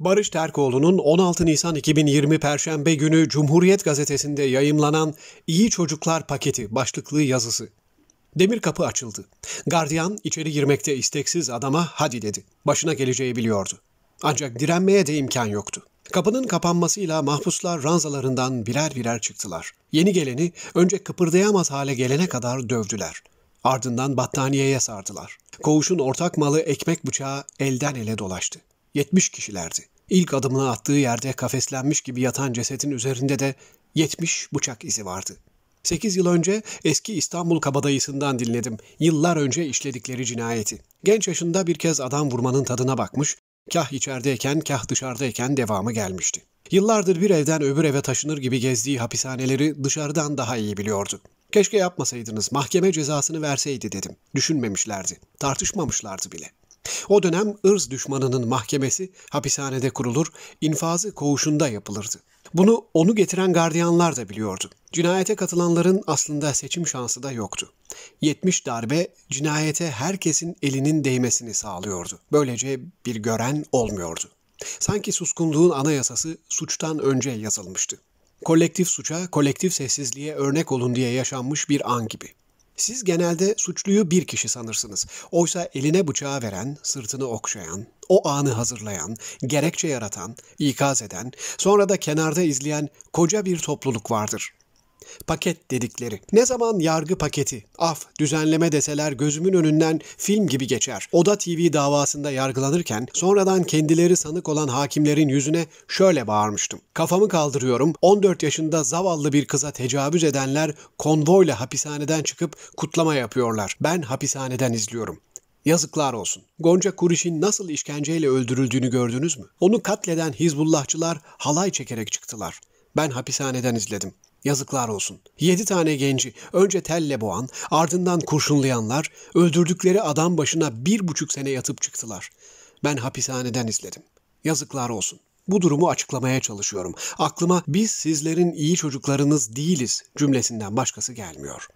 Barış Terkoğlu'nun 16 Nisan 2020 Perşembe günü Cumhuriyet Gazetesi'nde yayımlanan İyi Çocuklar Paketi başlıklı yazısı. Demir kapı açıldı. Gardiyan içeri girmekte isteksiz adama hadi dedi. Başına geleceği biliyordu. Ancak direnmeye de imkan yoktu. Kapının kapanmasıyla mahpuslar ranzalarından birer birer çıktılar. Yeni geleni önce kıpırdayamaz hale gelene kadar dövdüler. Ardından battaniyeye sardılar. Koğuşun ortak malı ekmek bıçağı elden ele dolaştı. 70 kişilerdi. İlk adımını attığı yerde kafeslenmiş gibi yatan cesetin üzerinde de 70 bıçak izi vardı. 8 yıl önce eski İstanbul kabadayısından dinledim. Yıllar önce işledikleri cinayeti. Genç yaşında bir kez adam vurmanın tadına bakmış, kah içerideyken kah dışarıdayken devamı gelmişti. Yıllardır bir evden öbür eve taşınır gibi gezdiği hapishaneleri dışarıdan daha iyi biliyordu. Keşke yapmasaydınız, mahkeme cezasını verseydi dedim. Düşünmemişlerdi, tartışmamışlardı bile. O dönem ırz düşmanının mahkemesi hapishanede kurulur, infazı koğuşunda yapılırdı. Bunu onu getiren gardiyanlar da biliyordu. Cinayete katılanların aslında seçim şansı da yoktu. 70 darbe cinayete herkesin elinin değmesini sağlıyordu. Böylece bir gören olmuyordu. Sanki suskunluğun anayasası suçtan önce yazılmıştı. Kolektif suça, kolektif sessizliğe örnek olun diye yaşanmış bir an gibi. Siz genelde suçluyu bir kişi sanırsınız. Oysa eline bıçağı veren, sırtını okşayan, o anı hazırlayan, gerekçe yaratan, ikaz eden, sonra da kenarda izleyen koca bir topluluk vardır.'' Paket dedikleri. Ne zaman yargı paketi, af, düzenleme deseler gözümün önünden film gibi geçer. Oda TV davasında yargılanırken sonradan kendileri sanık olan hakimlerin yüzüne şöyle bağırmıştım. Kafamı kaldırıyorum. 14 yaşında zavallı bir kıza tecavüz edenler konvoyla hapishaneden çıkıp kutlama yapıyorlar. Ben hapishaneden izliyorum. Yazıklar olsun. Gonca Kuriş'in nasıl işkenceyle öldürüldüğünü gördünüz mü? Onu katleden Hizbullahçılar halay çekerek çıktılar. Ben hapishaneden izledim. Yazıklar olsun. Yedi tane genci önce telle boğan, ardından kurşunlayanlar öldürdükleri adam başına bir buçuk sene yatıp çıktılar. Ben hapishaneden izledim. Yazıklar olsun. Bu durumu açıklamaya çalışıyorum. Aklıma biz sizlerin iyi çocuklarınız değiliz cümlesinden başkası gelmiyor.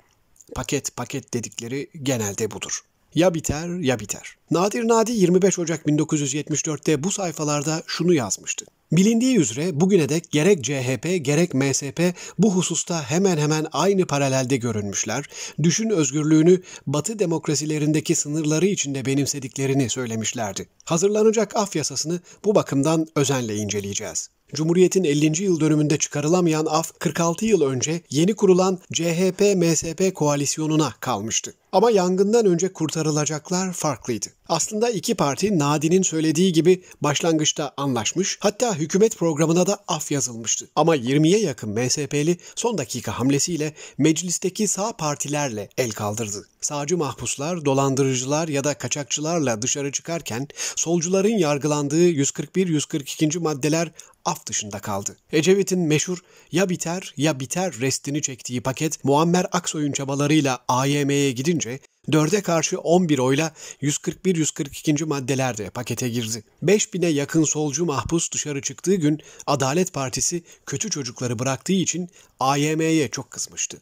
Paket paket dedikleri genelde budur. Ya biter ya biter. Nadir Nadi 25 Ocak 1974'te bu sayfalarda şunu yazmıştı. Bilindiği üzere bugüne dek gerek CHP gerek MSP bu hususta hemen hemen aynı paralelde görünmüşler, düşün özgürlüğünü batı demokrasilerindeki sınırları içinde benimsediklerini söylemişlerdi. Hazırlanacak af yasasını bu bakımdan özenle inceleyeceğiz. Cumhuriyet'in 50. yıl dönümünde çıkarılamayan af 46 yıl önce yeni kurulan CHP-MSP koalisyonuna kalmıştı. Ama yangından önce kurtarılacaklar farklıydı. Aslında iki parti Nadi'nin söylediği gibi başlangıçta anlaşmış, hatta hükümet programına da af yazılmıştı. Ama 20'ye yakın MSP'li son dakika hamlesiyle meclisteki sağ partilerle el kaldırdı. Sağcı mahpuslar, dolandırıcılar ya da kaçakçılarla dışarı çıkarken solcuların yargılandığı 141-142. maddeler af dışında kaldı. Ecevit'in meşhur ya biter ya biter restini çektiği paket Muammer Aksoy'un çabalarıyla AYM'ye gidince önce 4'e karşı 11 oyla 141-142. maddelerde pakete girdi. 5000'e yakın solcu mahpus dışarı çıktığı gün Adalet Partisi kötü çocukları bıraktığı için AYM'ye çok kızmıştı.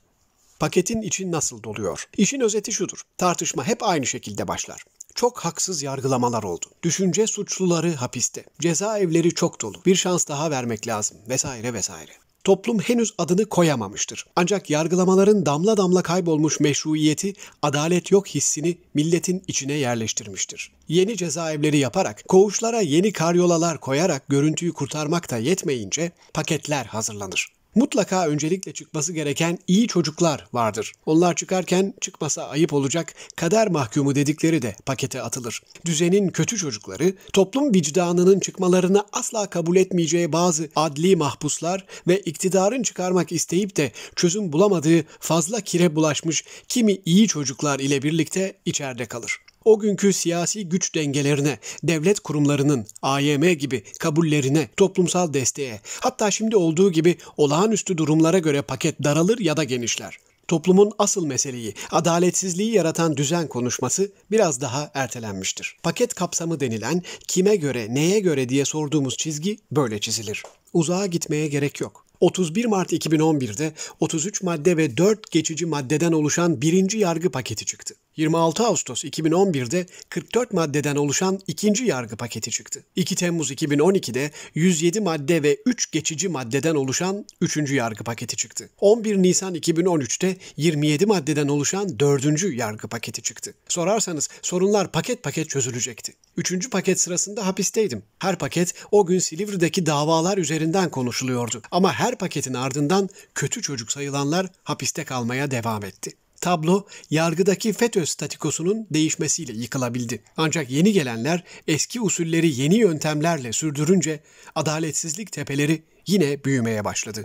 Paketin için nasıl doluyor? İşin özeti şudur. Tartışma hep aynı şekilde başlar. Çok haksız yargılamalar oldu. Düşünce suçluları hapiste. Cezaevleri çok dolu. Bir şans daha vermek lazım vesaire vesaire toplum henüz adını koyamamıştır. Ancak yargılamaların damla damla kaybolmuş meşruiyeti, adalet yok hissini milletin içine yerleştirmiştir. Yeni cezaevleri yaparak, koğuşlara yeni karyolalar koyarak görüntüyü kurtarmak da yetmeyince paketler hazırlanır mutlaka öncelikle çıkması gereken iyi çocuklar vardır. Onlar çıkarken çıkmasa ayıp olacak kader mahkumu dedikleri de pakete atılır. Düzenin kötü çocukları toplum vicdanının çıkmalarını asla kabul etmeyeceği bazı adli mahpuslar ve iktidarın çıkarmak isteyip de çözüm bulamadığı fazla kire bulaşmış kimi iyi çocuklar ile birlikte içeride kalır o günkü siyasi güç dengelerine, devlet kurumlarının AYM gibi kabullerine, toplumsal desteğe, hatta şimdi olduğu gibi olağanüstü durumlara göre paket daralır ya da genişler. Toplumun asıl meseleyi, adaletsizliği yaratan düzen konuşması biraz daha ertelenmiştir. Paket kapsamı denilen kime göre, neye göre diye sorduğumuz çizgi böyle çizilir. Uzağa gitmeye gerek yok. 31 Mart 2011'de 33 madde ve 4 geçici maddeden oluşan birinci yargı paketi çıktı. 26 Ağustos 2011'de 44 maddeden oluşan ikinci yargı paketi çıktı. 2 Temmuz 2012'de 107 madde ve 3 geçici maddeden oluşan üçüncü yargı paketi çıktı. 11 Nisan 2013'te 27 maddeden oluşan dördüncü yargı paketi çıktı. Sorarsanız sorunlar paket paket çözülecekti. Üçüncü paket sırasında hapisteydim. Her paket o gün Silivri'deki davalar üzerinden konuşuluyordu. Ama her paketin ardından kötü çocuk sayılanlar hapiste kalmaya devam etti tablo yargıdaki FETÖ statikosunun değişmesiyle yıkılabildi. Ancak yeni gelenler eski usulleri yeni yöntemlerle sürdürünce adaletsizlik tepeleri yine büyümeye başladı.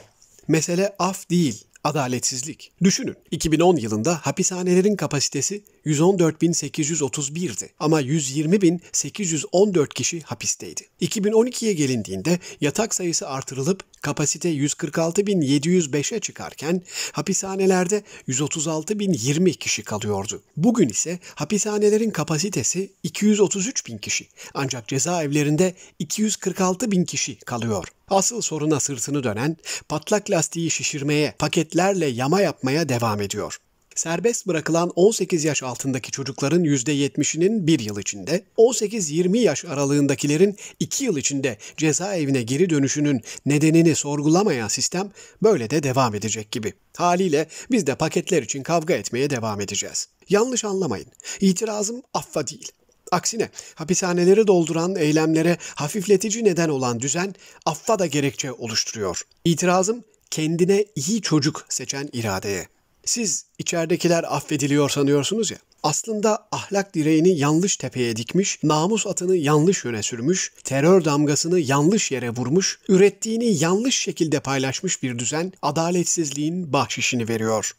Mesele af değil, adaletsizlik. Düşünün 2010 yılında hapishanelerin kapasitesi 114.831'di ama 120.814 kişi hapisteydi. 2012'ye gelindiğinde yatak sayısı artırılıp Kapasite 146.705'e çıkarken hapishanelerde 136.020 kişi kalıyordu. Bugün ise hapishanelerin kapasitesi 233.000 kişi ancak cezaevlerinde 246.000 kişi kalıyor. Asıl soruna sırtını dönen patlak lastiği şişirmeye, paketlerle yama yapmaya devam ediyor serbest bırakılan 18 yaş altındaki çocukların %70'inin 1 yıl içinde, 18-20 yaş aralığındakilerin 2 yıl içinde cezaevine geri dönüşünün nedenini sorgulamayan sistem böyle de devam edecek gibi. Haliyle biz de paketler için kavga etmeye devam edeceğiz. Yanlış anlamayın. İtirazım affa değil. Aksine hapishaneleri dolduran eylemlere hafifletici neden olan düzen affa da gerekçe oluşturuyor. İtirazım kendine iyi çocuk seçen iradeye. Siz içeridekiler affediliyor sanıyorsunuz ya. Aslında ahlak direğini yanlış tepeye dikmiş, namus atını yanlış yöne sürmüş, terör damgasını yanlış yere vurmuş, ürettiğini yanlış şekilde paylaşmış bir düzen adaletsizliğin bahşişini veriyor.